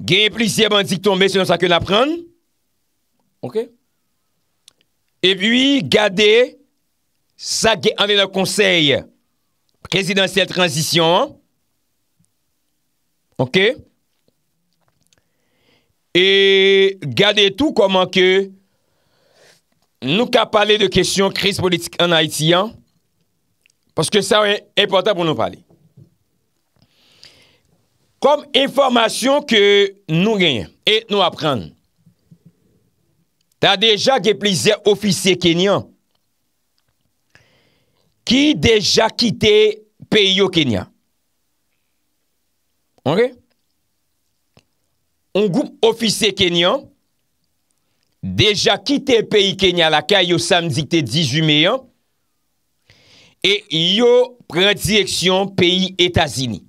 gen plisye banditik tombe se non sa ke napran. Ok? E puis, gade sa gen ane la konsey prezidansyel transisyon. Ok? E gade tou koman ke nou ka pale de kesyon kriz politik an Haitian paske sa ou important pou nou pale. Ok? kom informasyon ke nou genyen, et nou aprennen. Ta deja geplize ofise kenyan, ki deja kite peyo kenyan. Ok? On goup ofise kenyan, deja kite peyo kenyan, la ka yo samdikte 18 meyan, e yo pren direksyon peyo etazini.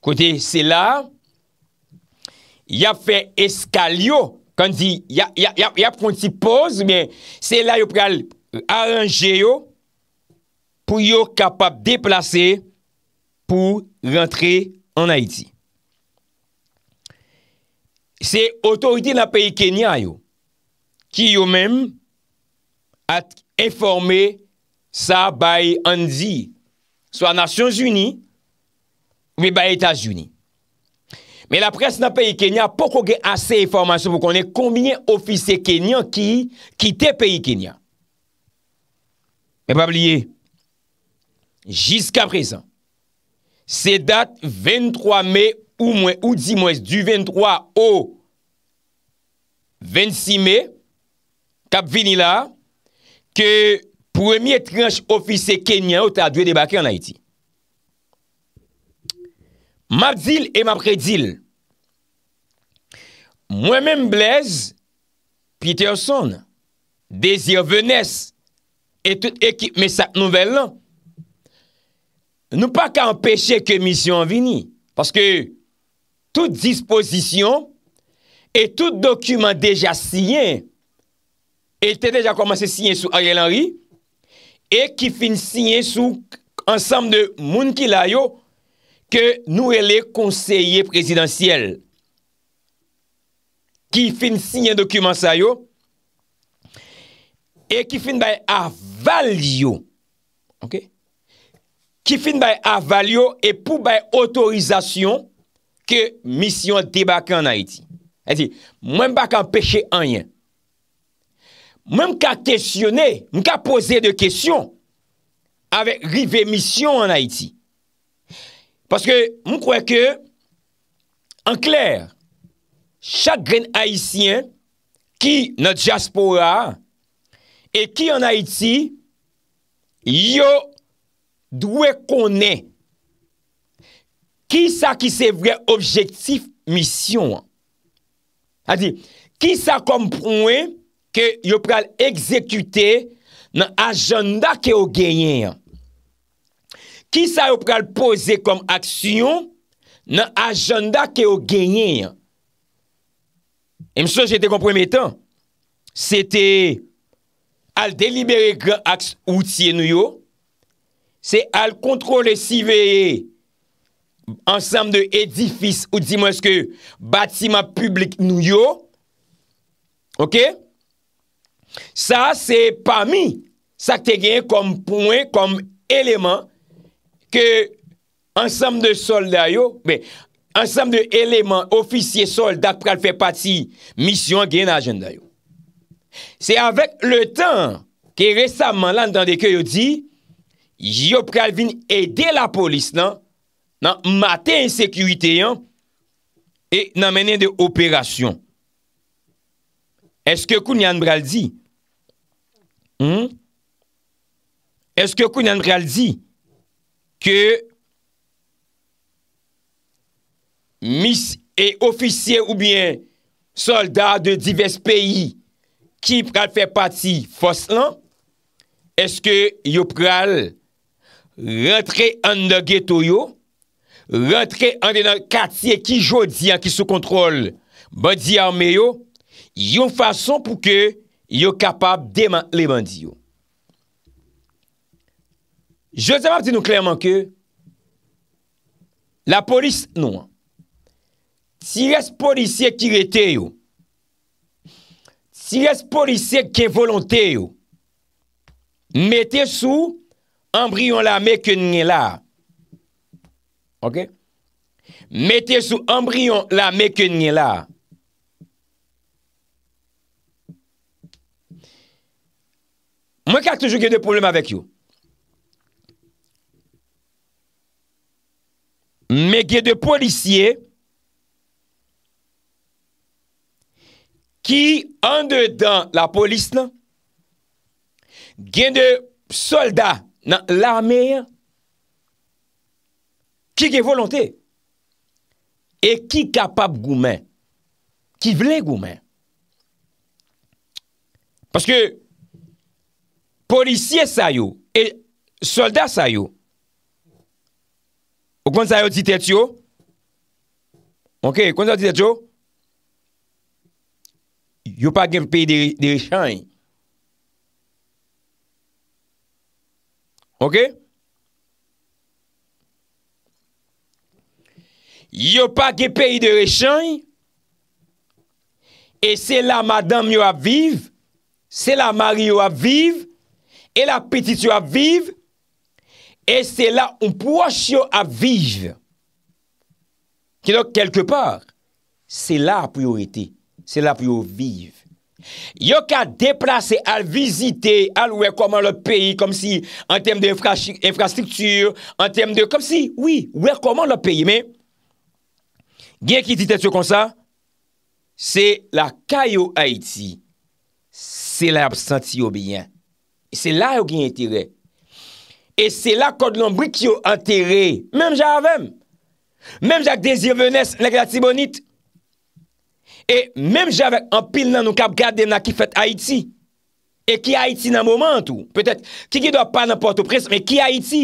Kote, se la, yap fe eskal yo, kan di, yap konti pose, men, se la yo pral aranje yo, pou yo kapap deplase pou rentre an Haiti. Se otorite la peyi Kenya yo, ki yo men at informe sa bay an di sa Nasyons Uni me ba Etats-Unis. Me la pres na peyi Kenya, poko ge ase informasyon pou konen konbine ofise Kenya ki kite peyi Kenya. Me pa pliye, jiska prezan, se dat 23 me ou 10 mwes, du 23 au 26 me, kap vini la, ke premye tranche ofise Kenya ou ta dwe debake an Haiti. Ma dil e ma predil. Mwen men blaze, Peterson, Desir Venesse, et tout ekip me sa nouvel lan. Nou pa ka empeshe ke misyon vini. Paske, tout disposition, et tout dokumen deja siyen, et te deja komanse siyen sou Ariel Henry, et ki fin siyen sou ansem de moun ki layo ke nou e le konseye prezidentiel ki fin sinye dokumen sa yo e ki fin bay avalyo ki fin bay avalyo e pou bay otorizasyon ke misyon debake an Haiti e mwen bak an peche anyen mwen mka tesyonne mka pose de kesyon avek rive misyon an Haiti Paske moun kwe ke, an klèr, chak gren Haitien ki nan diaspora e ki an Haiti, yo dwe konè. Ki sa ki se vre objektif misyon? A di, ki sa komprouen ke yo pral ekzekute nan ajanda ke yo genyen yon? Ki sa yo pral pose kom aksyon nan ajanda ke yo genyen? E msou jete komprometan. Sete al deliberi gran aks outye nou yo. Se al kontrole siveye ansam de edifis ou di mweske batima publik nou yo. Ok? Sa se pami sa te genyen kom poen, kom eleman. ke ansam de solday yo, ansam de eleman, ofisye soldak pral fè pati, misyon gen ajen dayo. Se avèk le tan, ke resamman lan dande ke yo di, yo pral vin ede la polis nan, nan mate insekuité yan, e nan menen de operasyon. Eske kou nyan pral di? Hmm? Eske kou nyan pral di? Eske kou nyan pral di? ke mis e ofisye ou bien soldat de divers peyi ki pral fè pati foslan, eske yo pral rentre an de ghetto yo, rentre an de katye ki jodi an ki sou kontrol bandi arme yo, yo fason pou ke yo kapab deman le bandi yo. Je zem ap di nou klerman ke la polis, nou an. Si les polisye ki lete yo, si les polisye ki volonte yo, mette sou an bryon la meke nye la. Ok? Mette sou an bryon la meke nye la. Mwen kak toujou gen de problem avèk yo. Mè gen de polisye ki an de dan la polis lan, gen de soldat nan la mer, ki gen volontè, e ki kapab goumen, ki vle goumen. Paske polisye sayo e soldat sayo. Ou kon sa yo titet yo? Ok, kon sa yo titet yo? Yo pa gen peyi de rechany. Ok? Yo pa gen peyi de rechany e se la madame yo aviv se la mari yo aviv e la petit yo aviv E se la ou pou wache yo ap vive. Ki nou kelke par, se la pou yo ite. Se la pou yo vive. Yo ka deplase al vizite, al wekoman lop peyi, kom si an tem de infrastruktur, an tem de kom si, oui, wekoman lop peyi. Men, gen ki ti tete yo konsa, se la kayo Haiti, se la ap santi yo byen. Se la yo gen itirek. E se la kod lombri ki yo anterre. Mem javem. Mem jak de zirvenes nek la tibonit. E mem javek an pil nan nou kap gade mna ki fet Haiti. E ki Haiti nan moment ou. Petet ki ki do pa nan porto pres men ki Haiti.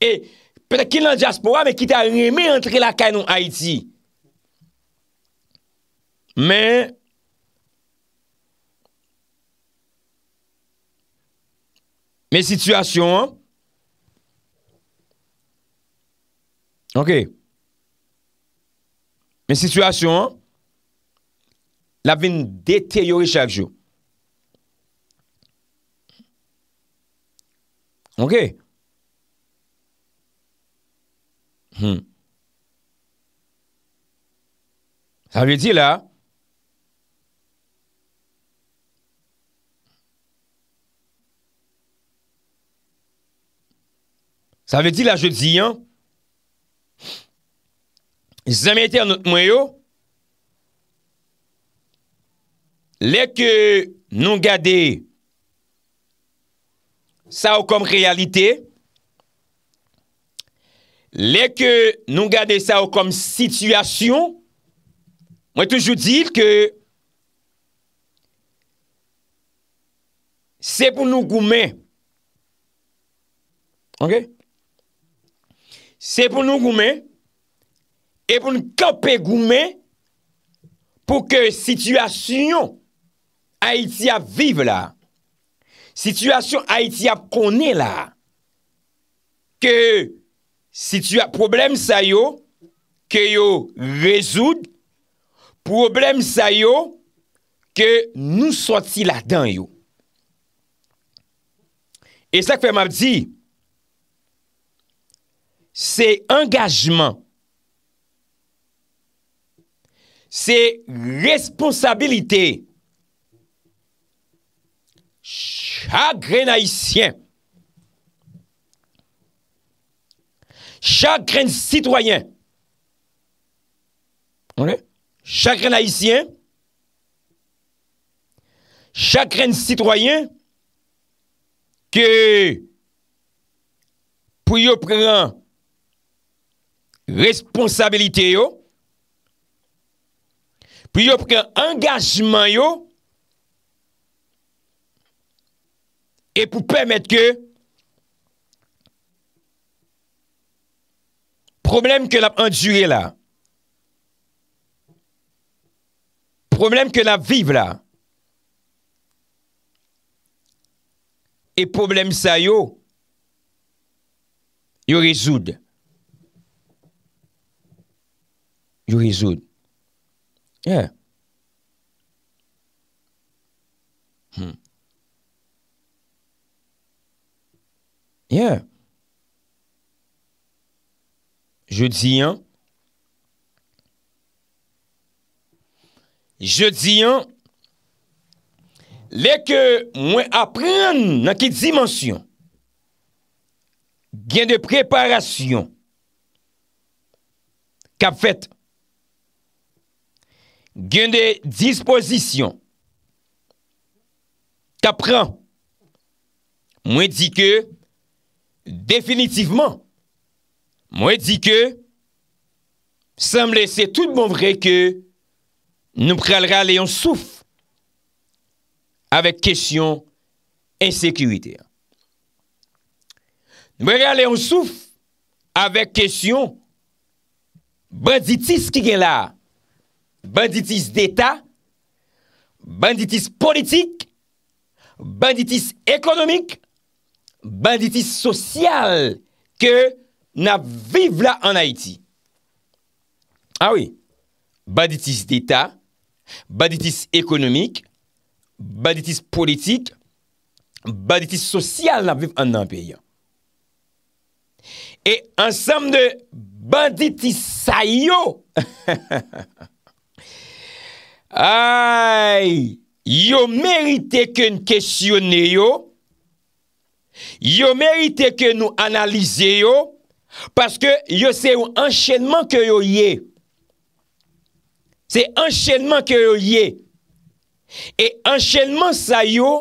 E petet ki nan diaspora men ki ta reme entre la kain nou Haiti. Men Men Men sitwasyon an Ok. Men situasyon, la vin dete yori chak jo. Ok. Hmm. Sa ve di la, sa ve di la, sa ve di la, zemete an nou mwen yo, lè ke nou gade sa ou kom realite, lè ke nou gade sa ou kom sityasyon, mwen toujou dil ke se pou nou goumen, se pou nou goumen, E pou nou kape goume pou ke situasyon Haïti ap vive la. Situasyon Haïti ap konen la. Ke situasyon, problem sa yo, ke yo rezoud. Problem sa yo, ke nou soti la dan yo. E sa kwe mabdi, se engajman. se responsabilite chakren haisyen chakren sitwayen chakren haisyen chakren sitwayen ke pou yo pren responsabilite yo Pou yo prek an gagjman yo, e pou pwemet ke, problem ke la pwendjure la, problem ke la vive la, e problem sa yo, yo rezoud. Yo rezoud. Hmm. Je di an. Je di an. Lè ke mwen apren nan ki dimensyon. Gen de preparasyon. Kap fèt. gen de dispozisyon tapran mwen di ke definitivman mwen di ke san mwen se tout bon vre ke nou pral rale yon souf avek kesyon ensekirite. Nou pral rale yon souf avek kesyon baditis ki gen la nou pral rale Banditis d'état, banditis politik, banditis ekonomik, banditis sosyal ke nan viv la an Haiti. Awi, ah banditis d'état, banditis ekonomik, banditis politik, banditis sosyal nan viv an Nampeya. E ansam de banditis sa yo. Ha ha ha ha. ay, yo merite ke n kesyonneyo, yo merite ke nou analizeyo, paske yo se yo enchenman ke yo ye, se enchenman ke yo ye, e enchenman sa yo,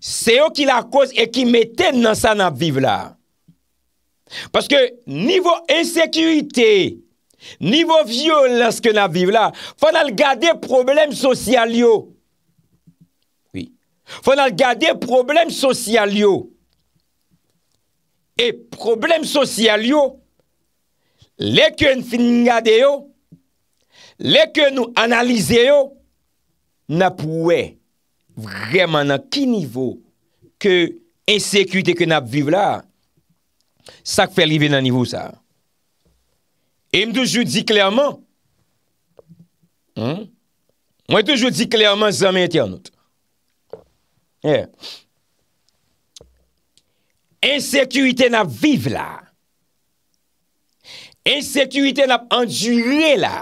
se yo ki la kouz e ki meten nan sa nan vive la, paske nivou ensekirite, Nivou vyo lans ke nap viv la, fwana l gade problem sosyal yo. Fwana l gade problem sosyal yo. E problem sosyal yo, lè ke nou fin gade yo, lè ke nou analize yo, nap wè vreman nan ki nivou ke ensekwite ke nap viv la, sak fe libe nan nivou sa. E m toujou di klèrman. Mwen toujou di klèrman zanmen ete anout. Ensekuitè nap viv la. Ensekuitè nap anjurè la.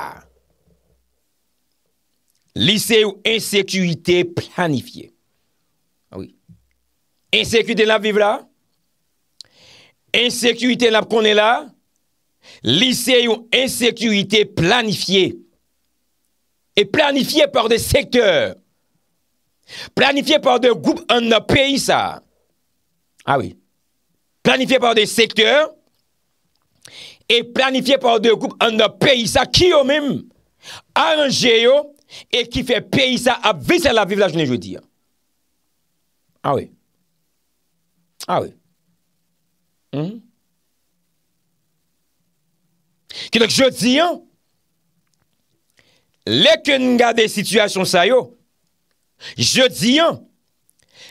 Lise ou ensekuitè planifiè. Ensekuitè ah nap viv la. Ensekuitè nap konè la. Li insécurité yon et planifiée par des secteurs, des secteurs. Planifiée par des groupes pays, ça. Ah oui. par par secteurs secteurs. Et par par groupes groupes pays, pays Qui sa même arrangé et qui qui qui qui ça à sa la la vive la veux dire. Ah oui. Ah oui. Hum? Kèdèk jò diyan, lèkè n'gade situasyon sa yo, jò diyan,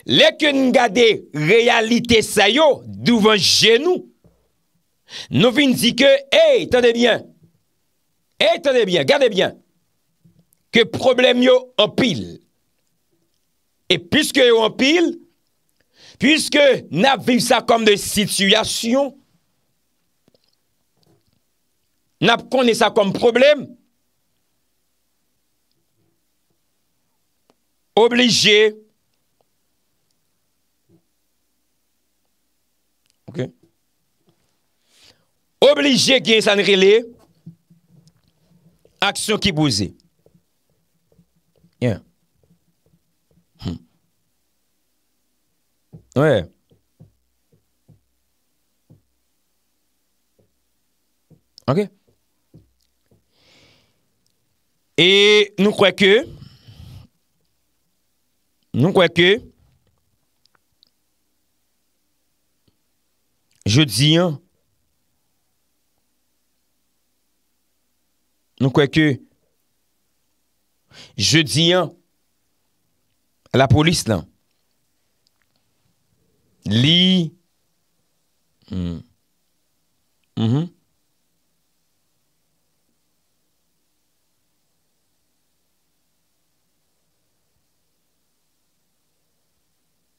lèkè n'gade realite sa yo, d'ouvan jenou, nou vin dike, hey, tande bien, hey, tande bien, gade bien, kè problem yo anpil, e piskè yo anpil, piskè nan viv sa kom de situasyon, Nap konen sa kom problem. Oblije. Ok. Oblije gen san rile. Aksyon ki bouze. Yeah. Hmm. Ouè. Ok. E nou kwek yo, nou kwek yo, jodi yo, nou kwek yo, jodi yo, la polis lan, li, mhm, mhm, mhm,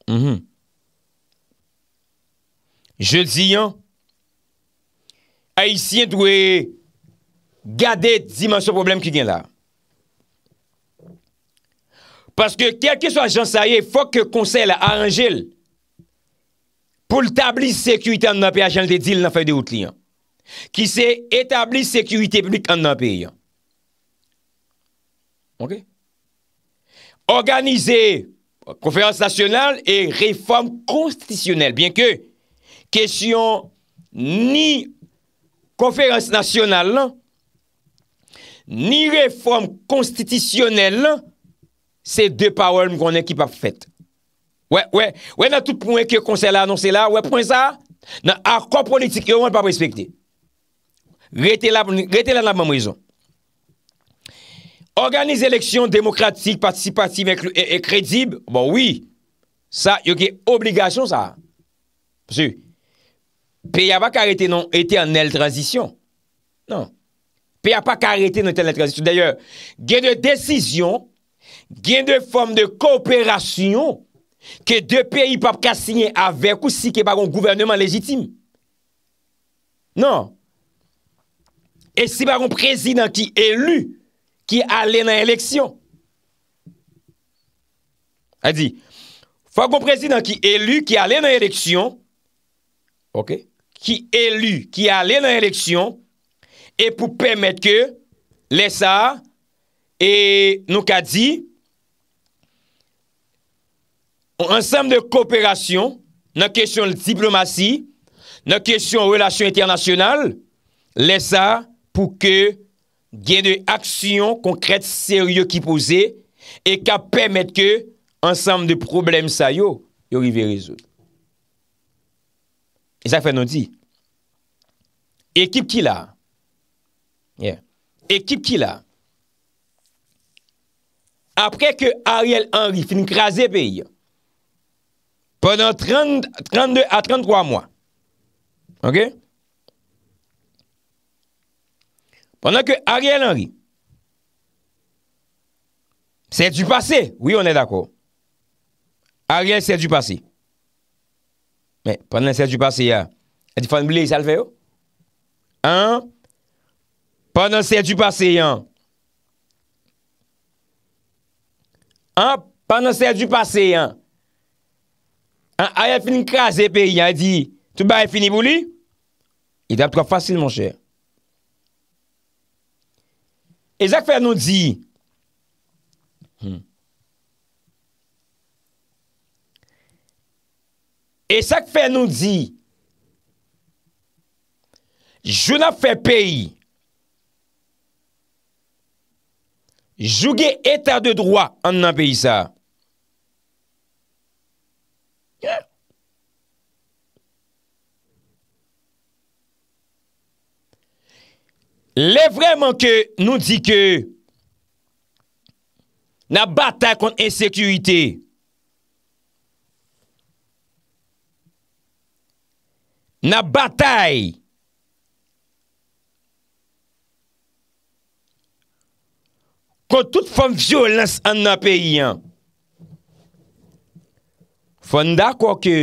Mm-hmm. Je di yon, ay si yon dwe gade dimansyon problem ki gen la. Paske kelke so ajan sa ye, fok konsey la aranjel pou l tabli sekwite an nan pe ajan l de dil nan fay de ou tli yon. Ki se etabli sekwite publik an nan pe yon. Ok? Organizey Konferans nasyonal e reform konstitisyonel. Bien ke, kesyon ni konferans nasyonal, ni reform konstitisyonel, se de pawel mwen konen ki pa fwet. Wè, wè, wè nan tout pouen ke konse la, nan se la, wè pouen sa, nan akon politik yo mwen pa prespekte. Wè te la nan mwen mwizon. Organize lèksyon dèmokratik, patisipatif, ekredib, bon, wè, sa, yon kè obligasyon sa. Pè, yon non. pa karete nou etè anel tranzisyon. Non. Pè, yon pa karete nou etè anel tranzisyon. Dèyè, gen dè dèsisyon, gen dè form dè koopérasyon kè dè pè yon pap kassinyen avèk ou si kè bagon gouvernement lèjitim. Non. E si bagon prezident ki elu ki ale nan eleksyon. A di, fwa gwo prezident ki elu, ki ale nan eleksyon, ki elu, ki ale nan eleksyon, e pou pemet ke, lesa, e nou ka di, ou ansam de kooperasyon, nan kesyon diplomasy, nan kesyon relasyon internasyonal, lesa, pou ke, Gye de aksyon konkret seryo ki pose e ka pemet ke ansam de problem sa yo yo li ve rezol. E sa fè non di. Ekip ki la. Yeah. Ekip ki la. Apre ke Ariel Henry fin krasè pe yo. Ponan 32 a 33 mwa. Okè? Pendan ke a rien nan ri. Sey du pase. Oui, on est d'akou. A rien sey oh. du pase. Mè, pendan sey du pase ya. E di fan blé, salve yo. An. Pendan sey du pase yan. An. Pendan sey du pase yan. An, a rien fin kras e peyi. A di, tout ba e fini bou li. I dap ah, trof fasil, mon chèr. E sak fè nou di. Hmm, e sak fè nou di. Joun ap fè peyi. Jougè etat de droua an nan peyi sa. Gè. Le vreman ke nou di ke na batay kont ensekuité. Na batay kont tout fòm violens an nan peyi an. Fònda kò ke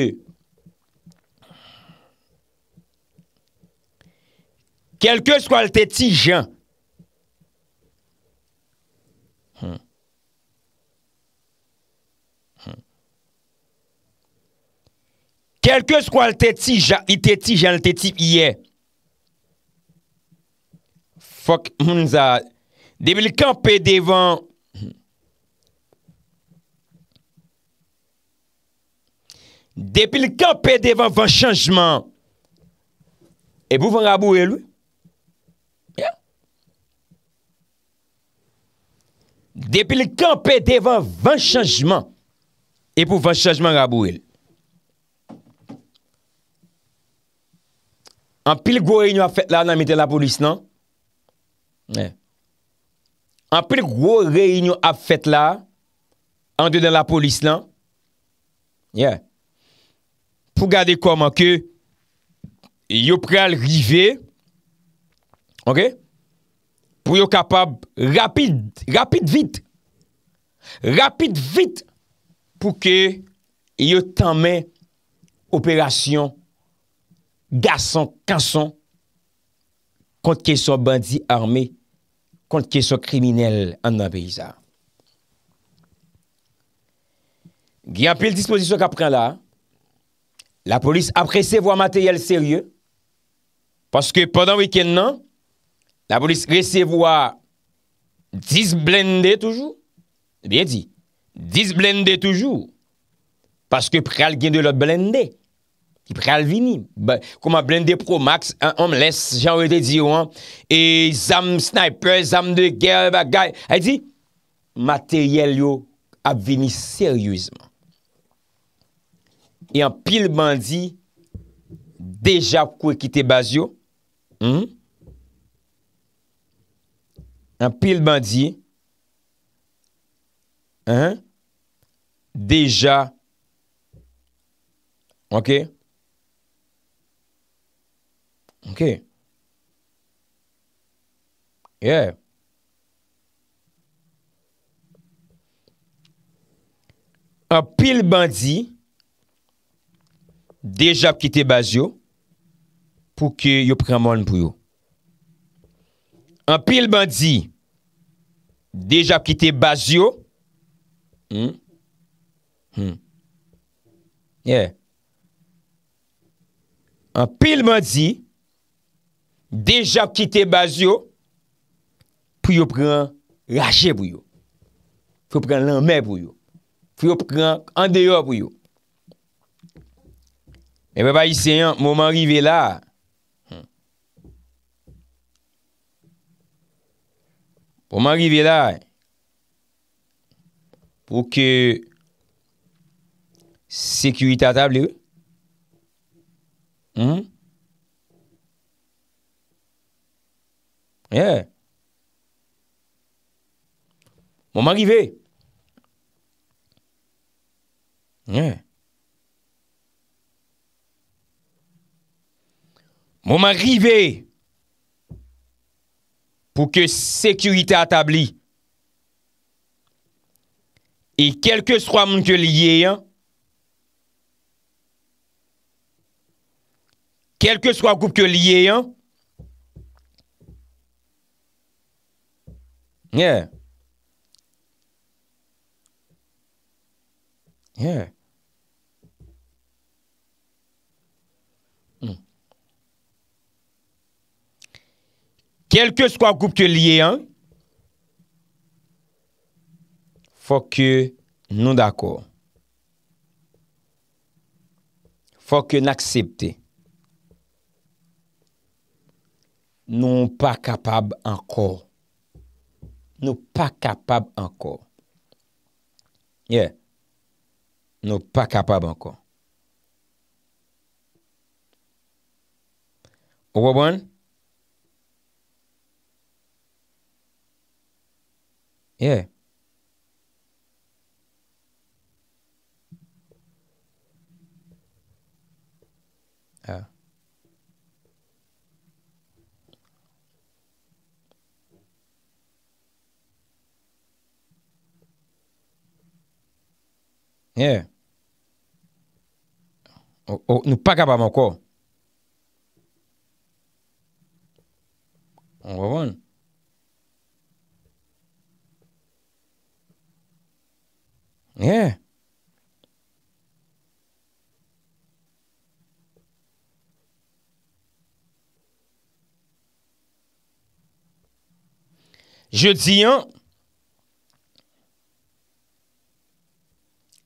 Kèlke skwa l tè ti jan? Kèlke skwa l tè ti jan? I tè ti jan, l tè ti yè. Fok moun zade. Depi l kanpe devan... Hmm. Depi l kanpe devan van chanjman. E pou van rabou el wè? Depi li kampe devan vans chanjman. E pou vans chanjman rabou el. An pil gwo rey nou a fèt la nan meten la polis nan? Ye. An pil gwo rey nou a fèt la an de den la polis nan? Ye. Pou gade koman ke yo pre al rive Ok? Ok? pou yo kapab rapide, rapide vite, rapide vite, pou ke yo tanmen operasyon gason, kason, kont ke son bandi armé, kont ke son kriminelle an nan peyizan. Gyanpey l dispozisyon kapren la, la polis aprese vwa materyel serye, paske padan weken nan, la polis resevo a disblende toujou, e bien di, disblende toujou, paske pral gen de lòt blende, ki pral vini, kom a blende pro max, an m lès, jan wè te di yo an, e zanm sniper, zanm de ger, bagay, e di, materyel yo, ap vini seryouzman, e an pil bandi, deja kwe kite baz yo, m, an pil bandi, an, deja, ok, ok, yeah, an pil bandi, deja ki te baz yo, pou ki yo preman pou yo, An pil man di, deja ki te baz yo, hmm? Hmm. an pil man di, deja ki te baz yo, pou yo pran rache pou yo, pou yo pran lanme pou yo, pou yo pran andeyo pou yo. Ewe pa yi se yon, moun man rive la, Pouman rive la pouke sekwita tabli wè. Hmm? Mouman rive. Mouman rive. Mouman rive. pou ke sekurite atabli. E kelke swa moun ke liye, kelke swa koup ke liye, kelke swa moun ke liye, Yeah. Yeah. kelke skwa goup te liye an, fò kè nou d'akò. Fò kè n'aksepte. Nou pa kapab ankò. Nou pa kapab ankò. Yeah. Nou pa kapab ankò. Ou wabon? Ou wabon? Ye. Ha. Ah. Ye. Ou oh, oh, nou pa kaba man ko. Ou nou pa kaba man ko. Ou nou pa kaba man ko. Je di an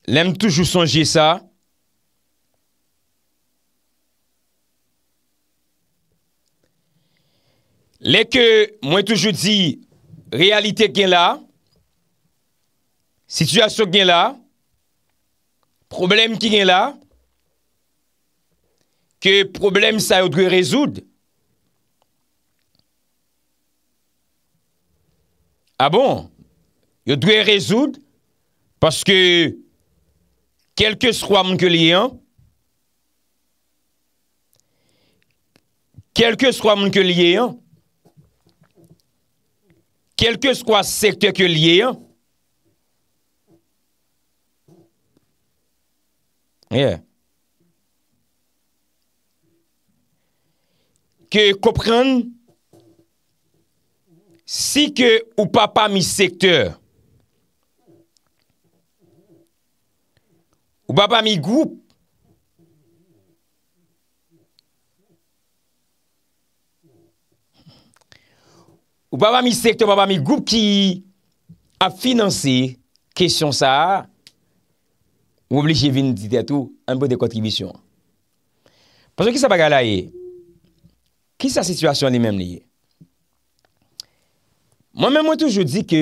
Lèm toujou sonje sa Lè ke mwen toujou di Realite gen la Sityasyon ki gen la, problem ki gen la, ke problem sa yo dwe rezoud. A ah bon, yo dwe rezoud, paske kelke skwa moun ke liye an, kelke skwa moun ke liye an, kelke skwa sektor ke liye an, ke kopren si ke ou pa pa mi sektor ou pa pa mi goup ou pa pa mi sektor, pa pa mi goup ki a finanse kesyon sa a Ou obli jivin dit etou, an pou de kontribisyon. Pasou ki sa bagala ye? Ki sa situasyon li menm li ye? Mwen menm wè toujou di ke,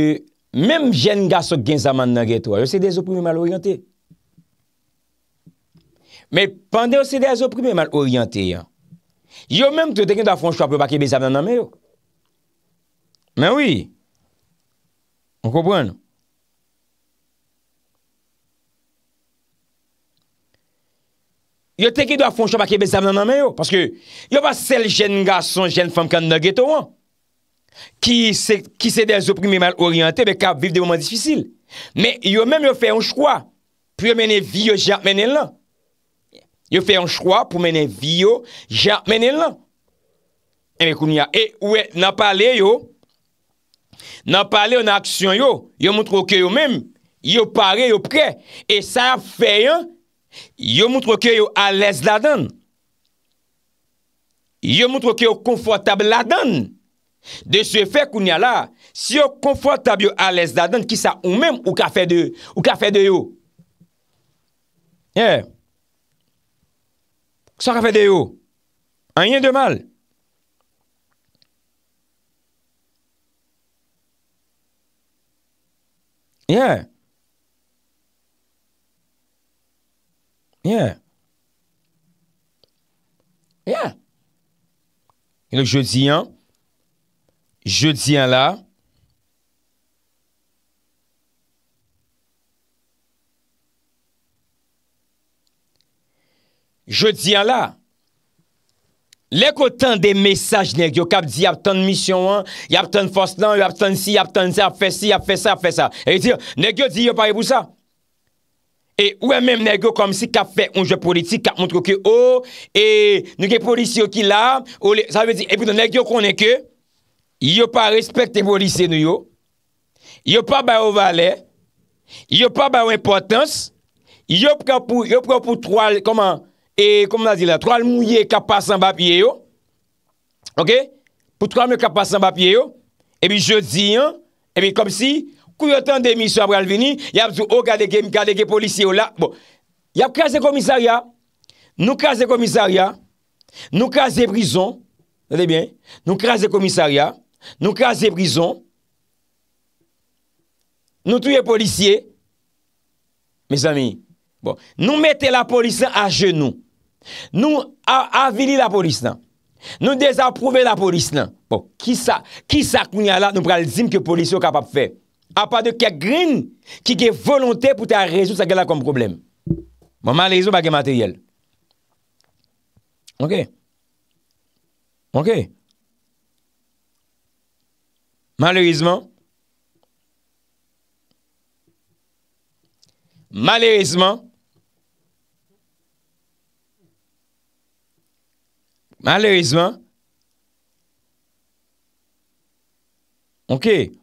menm jen ga sou gen zaman nan gen tou, yo se de zo primi mal oryante. Men, pande yo se de zo primi mal oryante yan, yo menm tou teken da fon chwa pou baki be zaman nan men yo. Men wè, menm wè, on kompwen nou. Yo teke do a fonjwa pa ke bezam nananmen yo. Paske yo pa sel jen gason, jen fam kan nage to an. Ki se de zoprimi mal oryante, be ka viv de moman disfisil. Me yo men yo fe yon chkwa pou menen vi yo, jat menen lan. Yo fe yon chkwa pou menen vi yo, jat menen lan. E me koun ya. E oue, nan pale yo, nan pale yo nan aksyon yo, yo moun troke yo men, yo pare yo pre. E sa fe yon. yo moutro ke yo alez la dan yo moutro ke yo konfortab la dan de se fe koun ya la si yo konfortab yo alez la dan ki sa ou menm ou ka fede yo ye sa ka fede yo anye de mal ye Yeah. Yeah. Yon nouk je di yon. Je di yon la. Je di yon la. Lèk wotan de mesaj nèk yo kap di ap ton misyon an, yon ap ton fos lan, yon ap ton si, yon ap ton zi, ap fe si, ap fe sa, ap fe sa. E di yo, nèk yo di yo pari pou sa. E wè e mèm negyo kòm si ka fè un jò politik, ka mwontro ki o, oh, e nou ke politik yo ki la, sa vezi, epi nan negyo konen ke, yo pa respekte politik se nou yo, yo pa bayo valè, yo pa bayo importans, yo pra pou, yo pra pou troal, koman, e koman a zi la, troal mouye kapasan bapye yo, ok, pou troal mouye kapasan bapye yo, epi jò di yon, epi kom si, Kou yotan de misyon ap ral veni, yap zou o oh, kadeke, kadeke polisye ou la, bon, yap kaze komisarya, nou kaze komisarya, nou kaze brison, nou kaze komisarya, nou kaze brison, nou touye polisye, mes ami, bon, nou mette la polisya a genou, nou avili la polisya, nou dezaprouve la polisya, bon, ki sa, ki sa kounya la, nou pral zim ke polisyo kapap fey, a pa de kèk grin ki gè volontè pou te a rejou sa gè la kom problem. Bon, malerizman, bagè materyèl. Ok. Ok. Malerizman. Malerizman. Malerizman. Ok. Ok.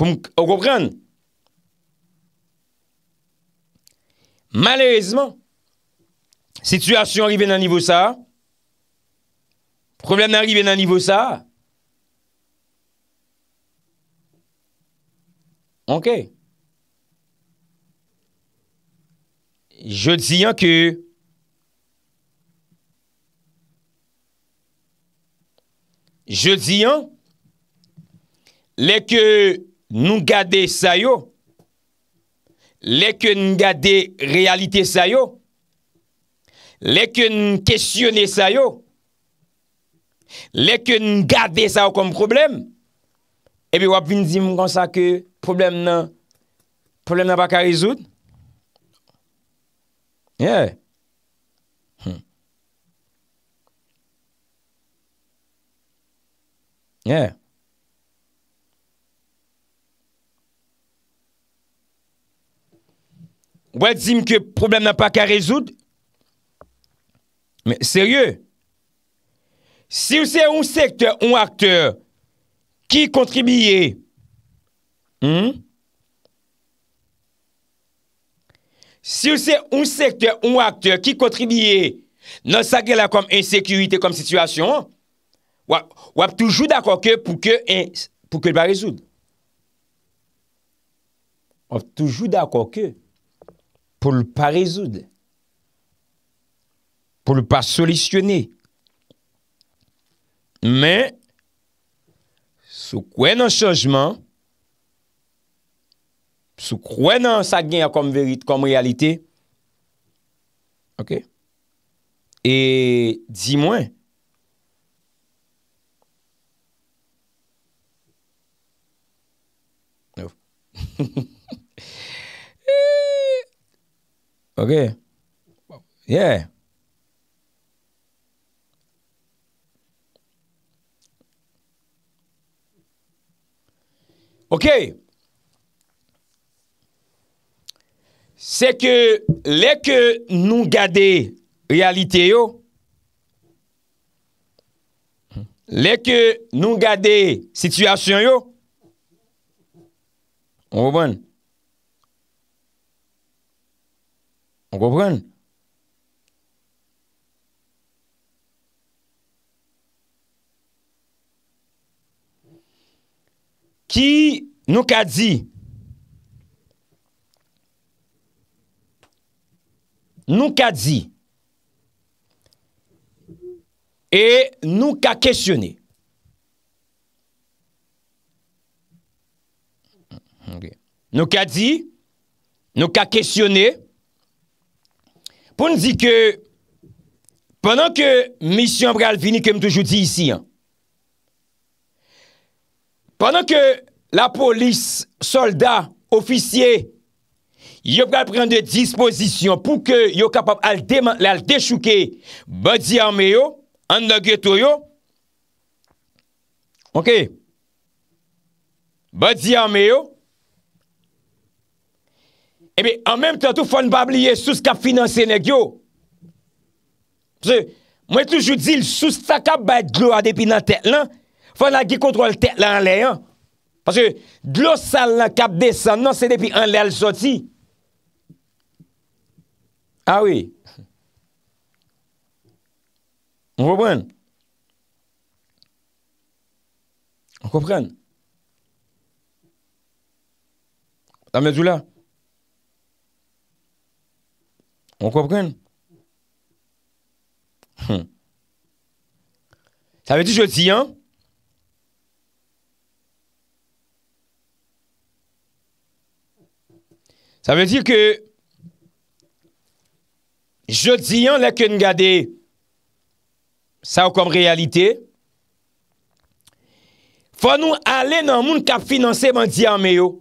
Pour Malheureusement, situation arrivée dans niveau ça, problème arrivé dans niveau ça. OK. Je dis que je dis hein, les que Nou gade sa yo. Lè ke nou gade realite sa yo. Lè ke nou kestyone sa yo. Lè ke nou gade sa yo kom problem. Ebe wap vin zim kon sa ke problem nan. Problem nan pa ka rezout. Ye. Hmm. Ye. Ye. wè di m ke problem nan pa ka rezoud, mè, sèrye, si ou se ou sektè ou akte, ki kontribiye, hmm? si ou se ou sektè ou akte, ki kontribiye, nan sa gè la kom ensekirite kom situasyon, wè pou toujou d'akon ke pou ke l'ba rezoud. Wè pou toujou d'akon ke, pou l pa rezoud. Pou l pa solisyoné. Men, sou kwen an chanjman, sou kwen an sa gen konm realite, ok, e di mwen, nou, pou l pa rezoud. Ok, se ke leke nou gade realite yo, leke nou gade situasyon yo, ouwen, Ki nou ka di, nou ka di, e nou ka kèsyonè. Nou ka di, nou ka kèsyonè, pou nou di ke, penan ke misyon bre al vini, kem toujou di isi, penan ke la polis, soldat, ofisye, yo bre al pren de disposisyon, pou ke yo kapap al dechouke, badi arme yo, an nagetou yo, ok, badi arme yo, Ebe, eh an menm tato foun babliye sous kap finanse nek yo. Pse, mwen toujou di l sous sa kap bayt glo a depi nan tek lan, foun la gi kontrol tek lan an le an. Pase, glo sal lan kap desen nan se depi an le al soti. A we. On kou pren. On kou pren. La menjou la. On kwa pren? Sa ve di jodi an? Sa ve di ke jodi an lè kwen gade sa ou kom realite fwa nou ale nan moun kap finanseman di an meyo.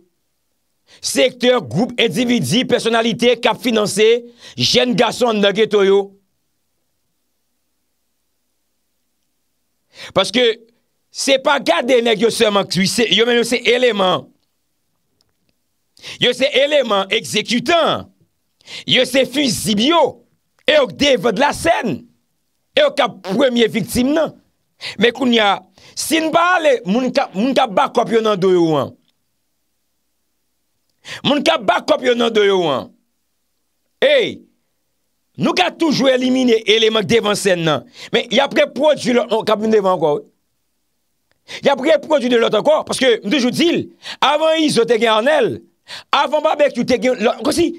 Sektor, group, individi, personalite, kap finanse, jen gason nage to yo. Paske se pa gade neg yo seman kwi se, yo men yo se eleman. Yo se eleman, ekzekutan. Yo se fusibyo. E ok devad la sen. E ok kap premye viktim nan. Mek ou nye, sin ba le moun kap bak kopyonan do yo an. Moun kap bak kop yon nan do yo an. E, nou ka toujou elimine eleman devan sen nan. Men, yapre prodju lor, non, kap yon devan kwa? Yapre prodju de lot an kwa? Paske mdejou dil, avan izote gen an el, avan babek yon te gen lor. Kosi,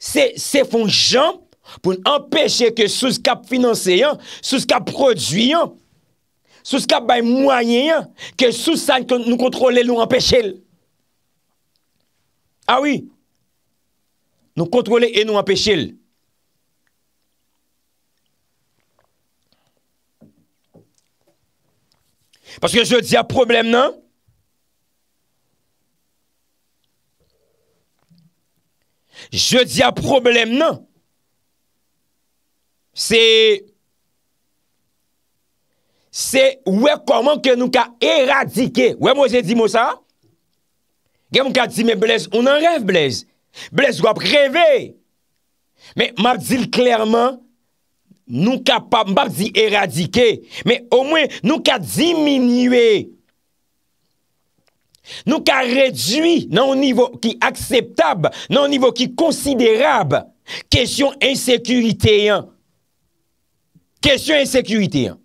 se fon jamp pou n'empeche ke souz kap finanse yan, souz kap prodju yan, souz kap bay mwanyen yan, ke souz san nou kontrole lor, empeche lor. Awi, ah nou kontrole e nou apèchil. Paske je di a problem nan. Je di a problem nan. Se, se ouè koman ke nou ka eradike. Ouè mwen jè di mò sa? Ouè mwen jè di mò sa? Gen mwen ka di, mwen blèz, ou nan rèv blèz? Blèz wap rèvè. Mwen map dil klèrman, mwen kapap, mwen pap di eradike, mwen au mwen, mwen ka diminuè. Mwen ka rèdwi nan o nivou ki akseptab, nan o nivou ki konsiderab, kèsyon ensekurite yon. Kèsyon ensekurite yon.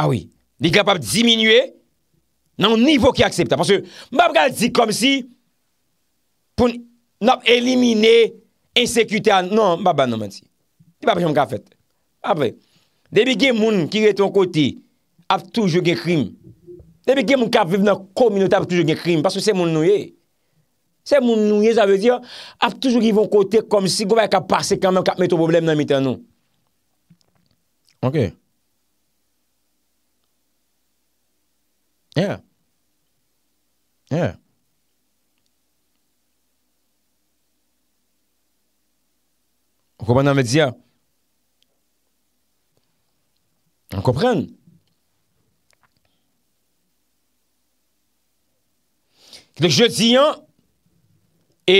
A ah wè, di kapap diminuè, nan nivou ki aksepta, parce mbap gade zi kom si, pou nou elimine, ensekute an, nan mbap ban nan mwen si, di mbap jom gade fet, apre, debi gen moun ki re ton koti, ap toujou gen krim, debi gen moun kap viv nan kominota ap toujou gen krim, parce se moun nouye, se moun nouye, zavè di, ap toujou givon koti kom si, gwa vè kap pase kaman, kap meto problem nan mitan nou, ok, ya, On kompren nan medya. On kompren. On kompren. Ketek je diyan e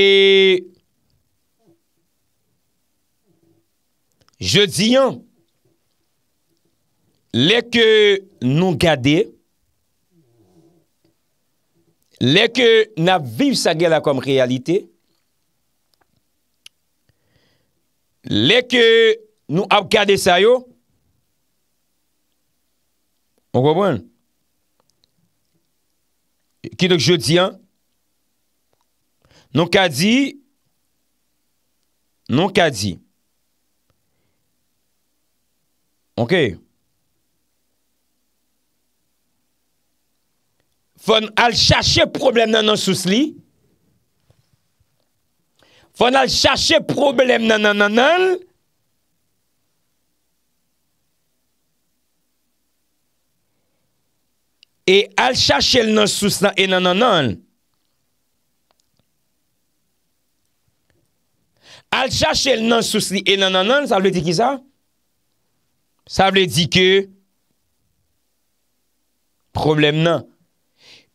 je diyan leke nou gadey Lè kè nan viv sa gè la kom realite. Lè kè nou ap gade sa yo. On wapwen. Ki dok jodi an. Non kadi. Non kadi. Ok. Ok. Fon al chache problem nan nan sou sli. Fon al chache problem nan nan nan nan. E al chache nan sou sli nan e nan nan nan. Al chache nan sou sli e nan nan nan. Sa vle di ki sa? Sa vle di ki. Problem nan.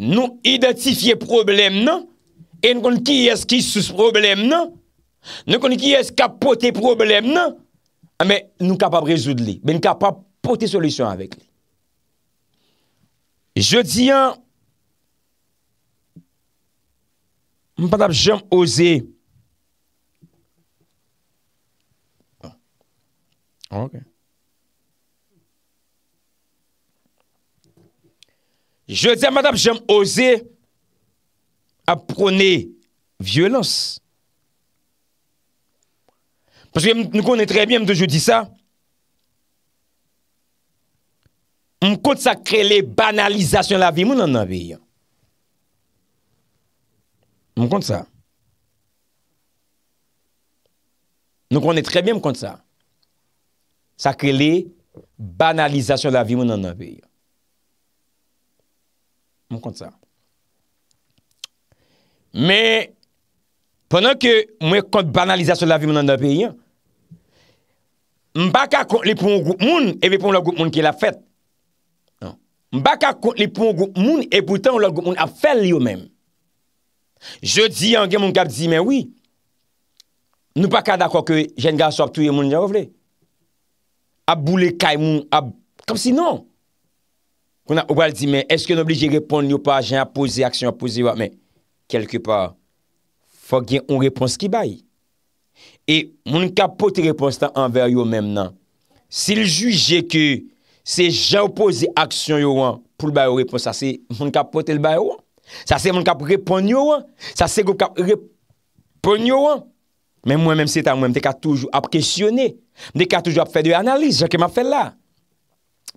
Nou identifiye problem nan, e nou konniki yas ki sous problem nan, nou konniki yas kapote problem nan, a men nou kapap rezoud li, be nou kapap poti solisyon avek li. Je diyan, mpadap jem oze, ok, Je zè, madame, jèm ose a prone violons. Pwèche nou konè trè bèm de jè di sa, m konè sa kre lè banalizasyon la vi moun an avè yon. M konè sa. Nou konè trè bèm m konè sa. Sa kre lè banalizasyon la vi moun an avè yon. Mwen kont sa. Me, pwennan ke mwen kont banalizasyon la vi mwen an da peyi an, mbak a kont li pou mwen goup moun, e ve pou mwen goup moun ki la fet. Non. Mbak a kont li pou mwen goup moun, e pou tan mwen goup moun ap fel li yo men. Je di an gen mwen kap di men, oui, nou pak a dakwa ke jen ga sop tou yon moun jan wavle. A boule kay moun, a, kap si non. Mwen kont sa. Ouwal di men, eske n'oblije repon yo pa jen apose aksyon apose yo an? Men, kelke pa, fok gen un repons ki bayi. E moun kapote repons tan anver yo menm nan. Sil juje ke se jen apose aksyon yo an pou l bayi o repons, sa se moun kapote l bayi yo an? Sa se moun kapote repon yo an? Sa se moun kapote repon yo an? Men mwen menm se ta mwen, mwen dek a toujou ap presyonne. Mwen dek a toujou ap fè de analise, jen keman fè la. Mwen dek a toujou ap fè de analise, jen keman fè la.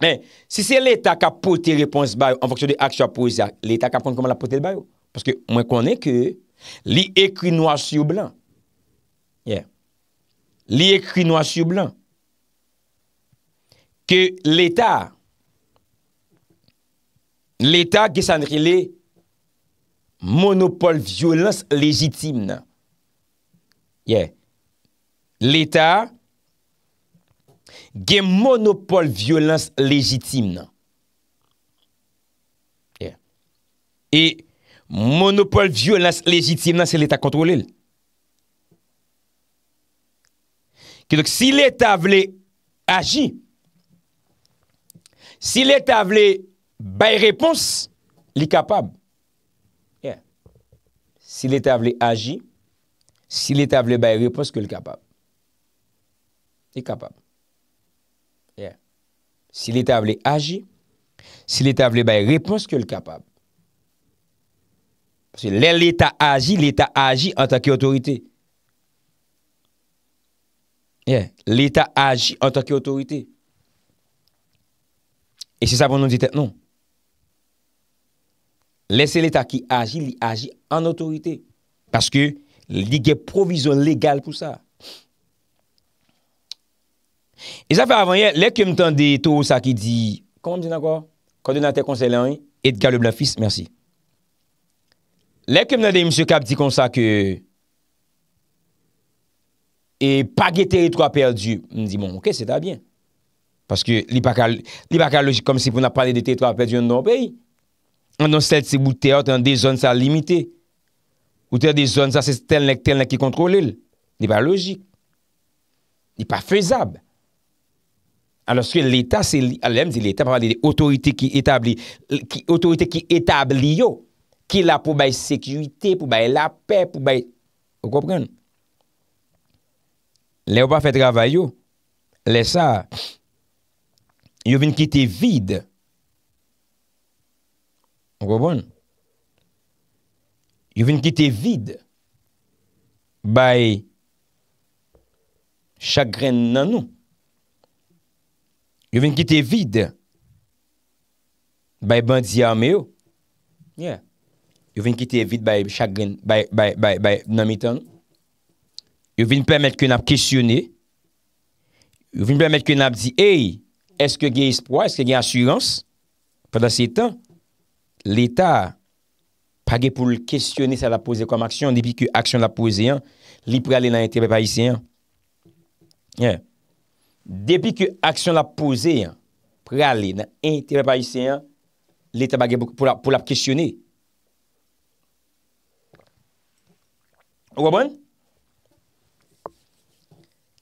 Men, si se l'Etat ka pote repons bayo, an fonksyon de aksyo aposya, l'Etat ka kon konman la pote bayo. Paske, mwen konnen ke, li ekri noua sou blan. Ye. Li ekri noua sou blan. Ke l'Etat, l'Etat gisandri le monopole violens lejitim nan. Ye. L'Etat, gen monopole violens lejitim nan. Yeah. E, monopole violens lejitim nan se l'Etat kontrole l. Kedok, si l'Etat vle agi, si l'Etat vle bay repons, li kapab. Yeah. Si l'Etat vle agi, si l'Etat vle bay repons, ke li kapab. Li kapab. Si l'Etat a vle agi, si l'Etat a vle baye, repons kyo l'kapab. Se lè l'Etat agi, l'Etat agi an tak ki otorite. L'Etat agi an tak ki otorite. E se sa bon nou ditè, non. Lè se l'Etat ki agi, li agi an otorite. Paske li gen provizyon legal pou sa. E zafè avanyè, lè kèm tan de to ou sa ki di, kondi nan kwa? Kondi nan te konselen yon, et gale blan fis, mersi. Lè kèm nan de msè kap di kon sa ke e pa gè teritro apèrdi, m di bon, ok, se ta bien. Paske li pa ka logik kom si pou nan palè de teritro apèrdi yon don peyi. An don sel se boutè an de zon sa limitè. Ou te de zon sa se tel nek tel nek ki kontrolil. Li pa logik. Li pa fezab. Aloske l'Etat se li... Alèm zi l'Etat pa pa li de otorite ki etabli... Otorite ki etabli yo. Ki la pou bay sekwite, pou bay lape, pou bay... Ou kopren? Le ou pa fè travay yo. Le sa... Yo vin ki te vide. Ou kopren? Yo vin ki te vide. Bay... Chagren nan nou. Yo vin kite vide. Bay bandi yame yo. Yeah. Yo vin kite vide bay chagrin, bay, bay, bay, bay, nanmitan. Yo vin pwemet kwen ap kisyone. Yo vin pwemet kwen ap di, hey, eske gen espwa, eske gen asyranse. Padan se tan, l'Etat pwage pou l'kisyone sa la pose kom aksyon, nebi ki aksyon la pose yon, li pou ale nan yon tepe pa yise yon. Yeah. Yeah. Depi ki aksyon la pose, prale, nan entere pa isen, l'Etat pa ge pou la pwesyonne. Ou wabon?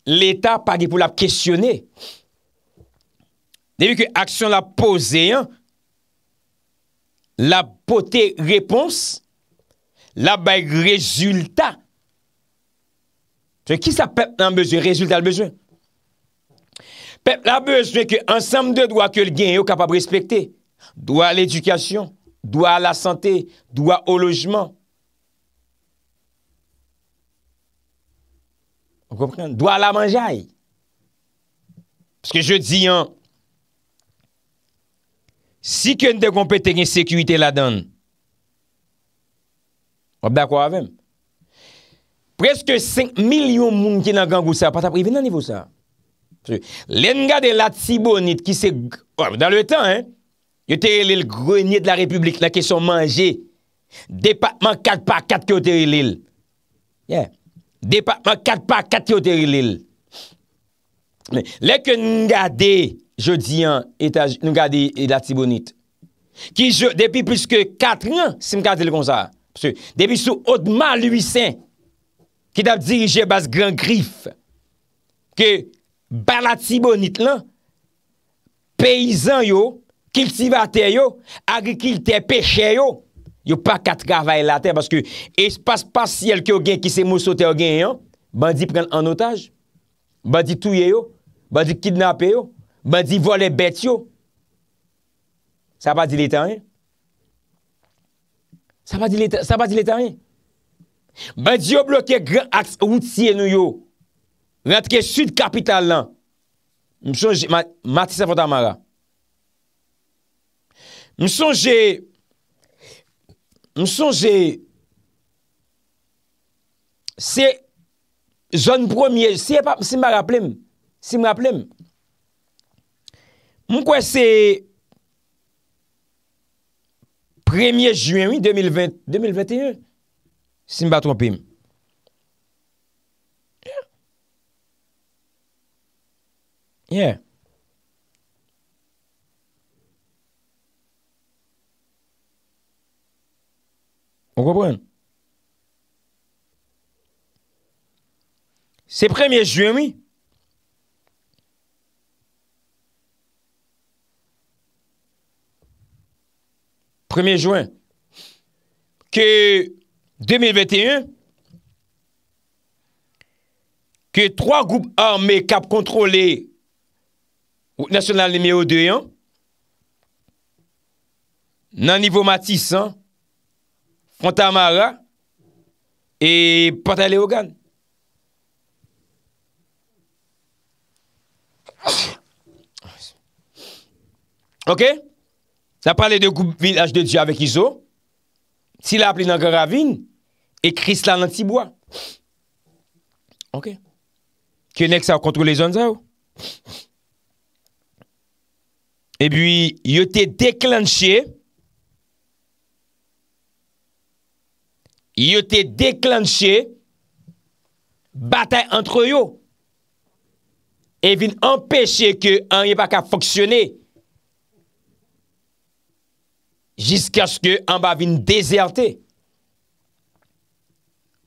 L'Etat pa ge pou la pwesyonne. Bon? Depi ki aksyon la pose, la poten repons, la bay rezultat. Se ki sa pep nan bezwe, rezultat al bezwe? Pèp la bèj, jwè kè ansem dè dwa kèl gen yo kapab respektè. Dwa l'edukasyon, dwa la santè, dwa o lojman. On komprende? Dwa la manjay. Pès kè jwè di an, si kèn de kompètè gen sèkuitè la dan, wè bè akwa avèm. Preske 5 milyon moun kè nan gangou sa, patapriven nan nivou sa. Lè nga oh, de la tibounit ki se... Dans lè tan, hein? Yotèri lè lè grenye de la republik, lè ki son manje. Depakman 4x4 ki yotèri lè lè. Yè. Depakman 4x4 ki yotèri lè lè. Lè ke nga de jodihan etaj... Nga de la tibounit. Ki jò... Depi pwiske 4 an, si mkade lè kon sa. Depi sou odman l'huysen ki tap dirije bas gran grif. Ke... Bar la tibonit lan, peyizan yo, kiltivatè yo, agri kiltè pechè yo, yo pa kat travè la tè, paske espas pas si elke ogen ki se mousote ogen yo, bandi pren an otaj, bandi touye yo, bandi kidnapè yo, bandi vole bet yo, sa pa di letan yon? Sa pa di letan yon? Bandi yo bloke gran aks outi eno yo, Rantke sud kapital lan. M son j, Matisse Fondamara. M son j, M son j, se, zon premier, se pa, si m a rappelem, si m rappelem, m kwen se, m kwen se, premier juen, 2021, si m batropem. Yeah. On comprend? C'est 1er juin, oui. 1er juin. Que 2021, que trois groupes armés cap contrôlés ou nasyonal nimeyo deyon, nan nivou matis, an, fronta mara, e pata le ogan. Ok? Na pale de goup village de diya vek izo, ti la ap li nan gara vin, e kris la nan ti boa. Ok? Ki nek sa w kontrou le zon za ou? Ok? e bi yote deklansye, yote deklansye, batay antro yo, e vin empeshe ke an yepa ka foksyone, jiske aske an ba vin dezerte,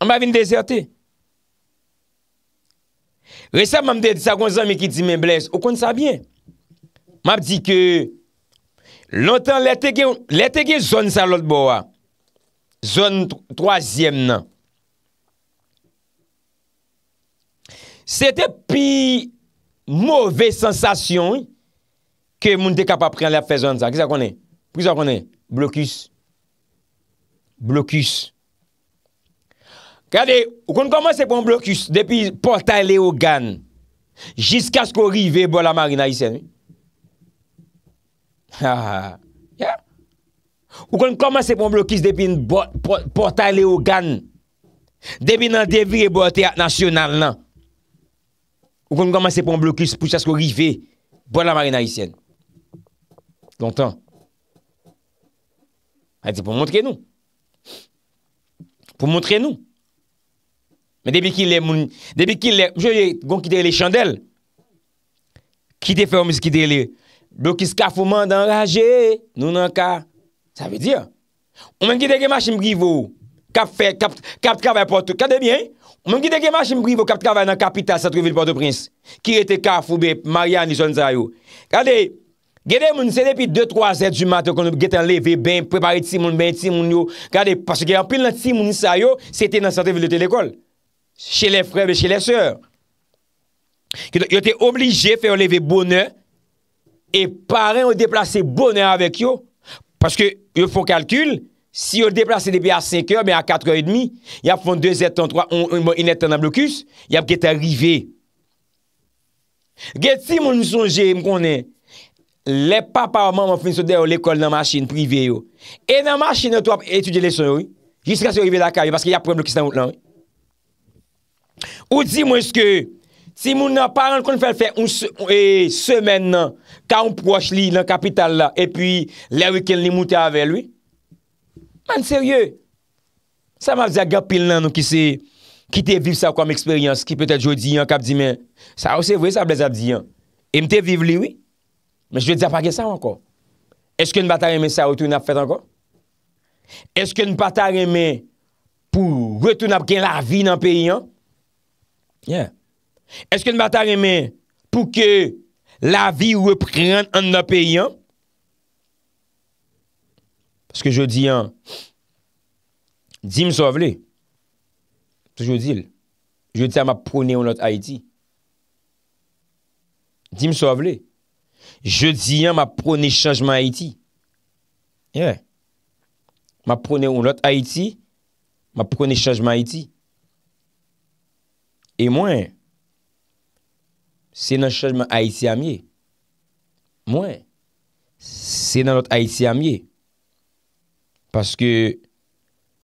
an ba vin dezerte, resep mamde disa kon zame ki di men bles, okon sa bien, M ap di ke lontan lete gen zon sa lot bo a. Zon troasyem nan. Se te pi mouve sensasyon ke moun de kap ap pre an la fe zon sa. Ki sa konen? Ki sa konen? Blokus. Blokus. Kade, ou kon koman se pon blokus depi portay le o gan. Jiska sko rive bo la marina isen mi. Ou kon koman se pon blokis depi portale ou gan. Depi nan devir e bote ak nasyonal nan. Ou kon koman se pon blokis pou chaske ou rive. Bon la marina isyen. Don tan. A di pou montre nou. Pou montre nou. Men depi ki le mouni. Depi ki le. Mwen kon ki de le chandel. Ki de fèm mèz ki de le chandel. Blokis kafouman dan raje, nou nan ka. Sa ve di ya. Omen gite kem a chim brivou. Kap fe, kap, kap, kap kavay poto. Kade bien? Omen gite kem a chim brivou, kap kavay nan kapita, satre vil poto prince. Kire te kafoube, Marianne, lison zayou. Kade, gede moun sede pi 2-3 zayou jumate konon gete an leve ben, prepare ti moun, ben ti moun yo. Kade, paske gen an pil nan ti moun zayou, se te nan satre vil de telekol. Che le frembe, che le sere. Yo te oblige fe an leve bonen, e pare ou deplase bonè avèk yo, paske yo fò kalkül, si yo deplase debè a 5è, ben a 4è et demi, yap fò 2è, 3è, 1è, 1è, 1è blokus, yap gète arrivé. Gète si moun souje mkounè, lè pa pa moun moun foun soude ou l'ekol nan machin privè yo, e nan machin nou to ap etude leson yo, jist kase yo arrivé lakay yo, paske yap prèm blokus nan moun lank. Ou di moun ske yo, Si moun nan paran kon fèl fè un e, semen nan, ka ou proche li nan kapital la, e pi lè wè ken li moutè avèl, wè? Man, sèrye. Sa mw ap zè gèp pil nan nou ki se, ki te viv sa ou kom eksperyans, ki pwetè jwè di yon kap di men, sa ou se vwè sa blèz ap di yon? E mte viv li wè? Mè jwè dè ap agè sa ou ankon? Eske nou pa ta remè sa ou toun ap fèt ankon? Eske nou pa ta remè pou wè toun ap gen la vi nan peyi yon? Yè. Eske n bata reme pou ke la vi repren an nan peyi an? Paske jo di an, di m sovle, tou jo dil, jo di an ma prone ou lot Haiti. Di m sovle, jo di an ma prone chanjman Haiti. Ye, ma prone ou lot Haiti, ma prone chanjman Haiti. E mwen, Se nan chajman Aïsi Amye. Mwen. Se nan lot Aïsi Amye. Paske...